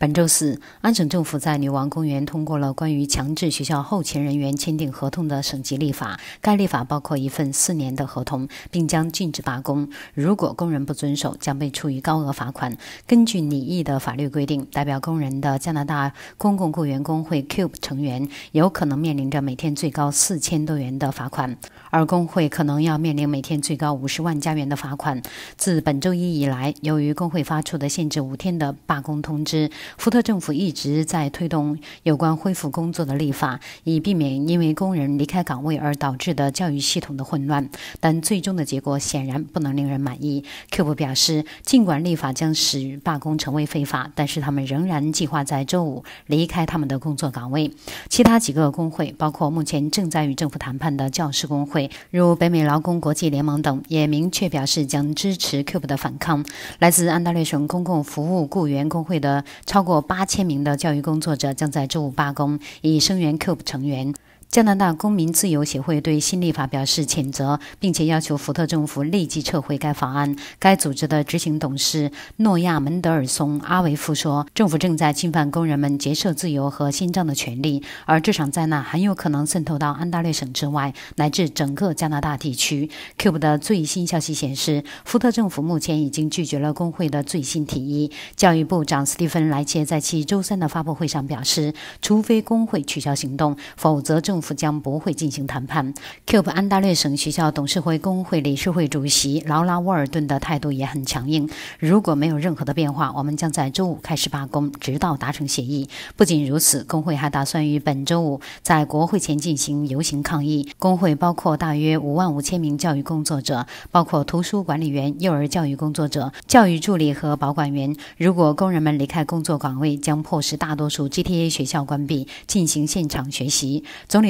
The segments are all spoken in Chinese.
本周四，安省政府在女王公园通过了关于强制学校后勤人员签订合同的省级立法。该立法包括一份四年的合同，并将禁止罢工。如果工人不遵守，将被处以高额罚款。根据拟议的法律规定，代表工人的加拿大公共雇员工会 c u e 成员有可能面临着每天最高四千多元的罚款，而工会可能要面临每天最高五十万加元的罚款。自本周一以来，由于工会发出的限制五天的罢工通知。福特政府一直在推动有关恢复工作的立法，以避免因为工人离开岗位而导致的教育系统的混乱。但最终的结果显然不能令人满意。Cub 表示，尽管立法将使罢工成为非法，但是他们仍然计划在周五离开他们的工作岗位。其他几个工会，包括目前正在与政府谈判的教师工会，如北美劳工国际联盟等，也明确表示将支持 Cub 的反抗。来自安大略省公共服务雇员工会的超。超过八千名的教育工作者正在周五罢工，以声援库布成员。加拿大公民自由协会对新立法表示谴责，并且要求福特政府立即撤回该法案。该组织的执行董事诺亚·门德尔松·阿维夫说：“政府正在侵犯工人们结社自由和心脏的权利，而这场灾难很有可能渗透到安大略省之外，乃至整个加拿大地区。”CUBE 的最新消息显示，福特政府目前已经拒绝了工会的最新提议。教育部长斯蒂芬·莱切在其周三的发布会上表示：“除非工会取消行动，否则政”将不会进行谈判。Cub 安大略省学校董事会工会理事会主席劳拉·沃尔顿的态度也很强硬。如果没有任何的变化，我们将在周五开始罢工，直到达成协议。不仅如此，工会还打算于本周五在国会前进行游行抗议。工会包括大约五万五千名教育工作者，包括图书管理员、幼儿教育工作者、教育助理和保管员。如果工人们离开工作岗位，将迫使大多数 GTA 学校关闭，进行现场学习。总理。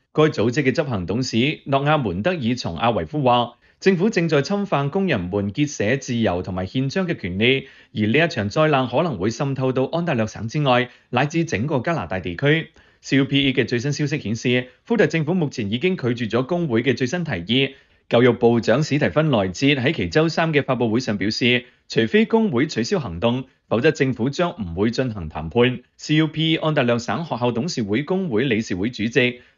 該組織嘅執行董事諾亞·門德爾從阿維夫話：，政府正在侵犯工人們結社自由同埋憲章嘅權利，而呢一場災難可能會滲透到安大略省之外，乃至整個加拿大地區。CUPE 嘅最新消息顯示，福特政府目前已經拒絕咗工會嘅最新提議。教育部長史提芬·萊茲喺其周三嘅發佈會上表示，除非工會取消行動，否則政府將唔會進行談判。CUPE 安大略省學校董事會工會理事會主席。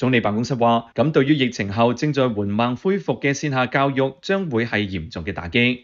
總理辦公室話：咁對於疫情後正在緩慢恢復嘅線下教育，將會係嚴重嘅打擊。